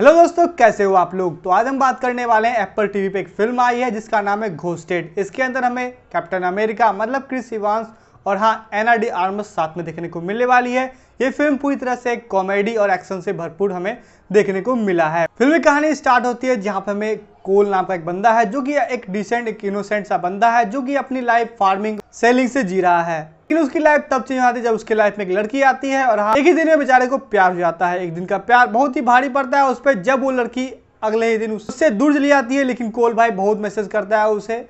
hello दोस्तों कैसे हो आप लोग तो आज हम बात करने वाले हैं एप्पल टीवी पे एक फिल्म आई है जिसका नाम है घोस्टेड इसके अंदर हमें कैप्टन अमेरिका मतलब क्रिस इवांस और हाँ एना डी आर्मस साथ में देखने को मिलने वाली है ये फिल्म पूरी तरह से एक कॉमेडी और एक्शन से भरपूर हमें देखने को मिला है फिल्म की कहानी स्टार्ट होती है जहाँ पे हमें कोल नाम का एक बंदा है जो कि एक डिसेंट एक इनोसेंट सा बंदा है जो कि अपनी लाइफ फार्मिंग सेलिंग से जी रहा है लेकिन उसकी लाइफ तब चेंज आती है जब उसकी लाइफ में एक लड़की आती है और हाँ एक ही दिन में बेचारे को प्यार हो जाता है एक दिन का प्यार बहुत ही भारी पड़ता है उस पर जब वो लड़की अगले ही दिन उससे दूर चली जाती है लेकिन कोल भाई बहुत मैसेज करता है उसे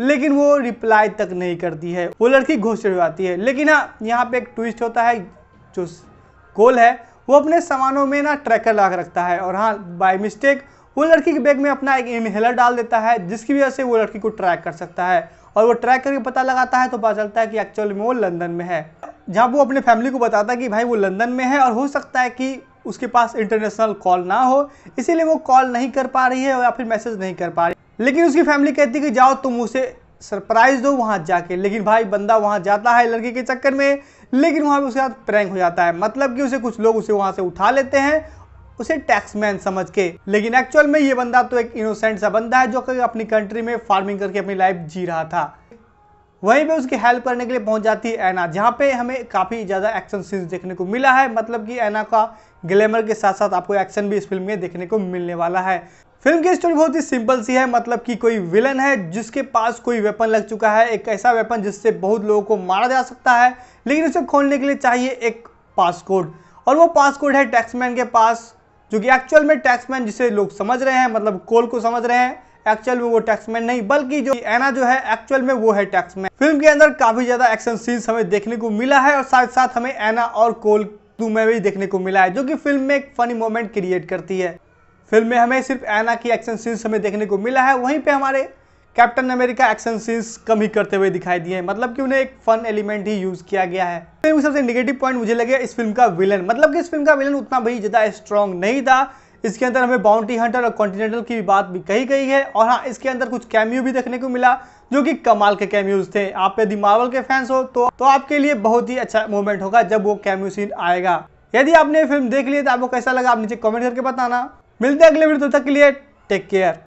लेकिन वो रिप्लाई तक नहीं करती है वो लड़की घोषित हो जाती है लेकिन हाँ यहाँ पे एक ट्विस्ट होता है जो कोल है वो अपने सामानों में ना ट्रैकर ला रखता है और हाँ बाई मिस्टेक वो लड़की के बैग में अपना एक इनहेलर डाल देता है जिसकी वजह से वो लड़की को ट्रैक कर सकता है और वो ट्रैक करके पता लगाता है तो पता चलता है कि एक्चुअल में वो लंदन में है जहाँ वो अपने फैमिली को बताता है कि भाई वो लंदन में है और हो सकता है कि उसके पास इंटरनेशनल कॉल ना हो इसीलिए वो कॉल नहीं कर पा रही है या फिर मैसेज नहीं कर पा रही लेकिन उसकी फैमिली कहती है कि जाओ तुम उसे सरप्राइज दो वहाँ जाके लेकिन भाई बंदा वहाँ जाता है लड़की के चक्कर में लेकिन वहाँ पे उसके साथ प्रैंक हो जाता है मतलब कि उसे कुछ लोग उसे वहाँ से उठा लेते हैं उसे टैक्समैन समझ के लेकिन एक्चुअल में ये बंदा तो एक इनोसेंट सा बंदा है जो कि अपनी कंट्री में फार्मिंग करके अपनी लाइफ जी रहा था वहीं पे उसकी हेल्प करने के लिए पहुंच जाती है ऐना जहाँ पे हमें काफ़ी ज़्यादा एक्शन सीन्स देखने को मिला है मतलब कि ऐना का ग्लैमर के साथ साथ आपको एक्शन भी इस फिल्म में देखने को मिलने वाला है फिल्म की स्टोरी बहुत ही सिंपल सी है मतलब कि कोई विलन है जिसके पास कोई वेपन लग चुका है एक ऐसा वेपन जिससे बहुत लोगों को मारा जा सकता है लेकिन उसे खोलने के लिए चाहिए एक पासकोड और वो पासकोड है टैक्समैन के पास जो कि एक्चुअल में टैक्समैन जिसे लोग समझ रहे हैं मतलब कोल को समझ रहे हैं एक्चुअल में वो टैक्समैन नहीं बल्कि जो एना जो है एक्चुअल में वो है टैक्समैन फिल्म के अंदर काफी ज्यादा एक्शन सीन्स हमें देखने को मिला है और साथ साथ हमें एना और कोल में भी देखने को मिला है जो कि फिल्म में एक फनी मोमेंट क्रिएट करती है फिल्म में हमें सिर्फ एना की एक्शन सीन्स हमें देखने को मिला है वहीं पे हमारे कैप्टन अमेरिका एक्शन सीन्स कम ही करते हुए दिखाई दिए मतलब कि उन्हें एक फन एलिमेंट ही यूज किया गया है तो सबसे निगेटिव पॉइंट मुझे लगे इस फिल्म का विलन मतलब कि इस फिल्म का विलन उतना भी ज़्यादा स्ट्रॉन्ग नहीं था इसके अंदर हमें बाउंटी हंटर और कॉन्टिनेंटल की बात भी कही गई है और हाँ इसके अंदर कुछ कैम्यू भी देखने को मिला जो कि कमाल के कैम्यूज थे आप यदि मार्वल के फैंस हो तो, तो आपके लिए बहुत ही अच्छा मोमेंट होगा जब वो कैम्यू सीन आएगा यदि आपने फिल्म देख ली तो आपको कैसा लगा आप नीचे कॉमेंट करके बताना मिलते अगले वीडियो तक के लिए टेक केयर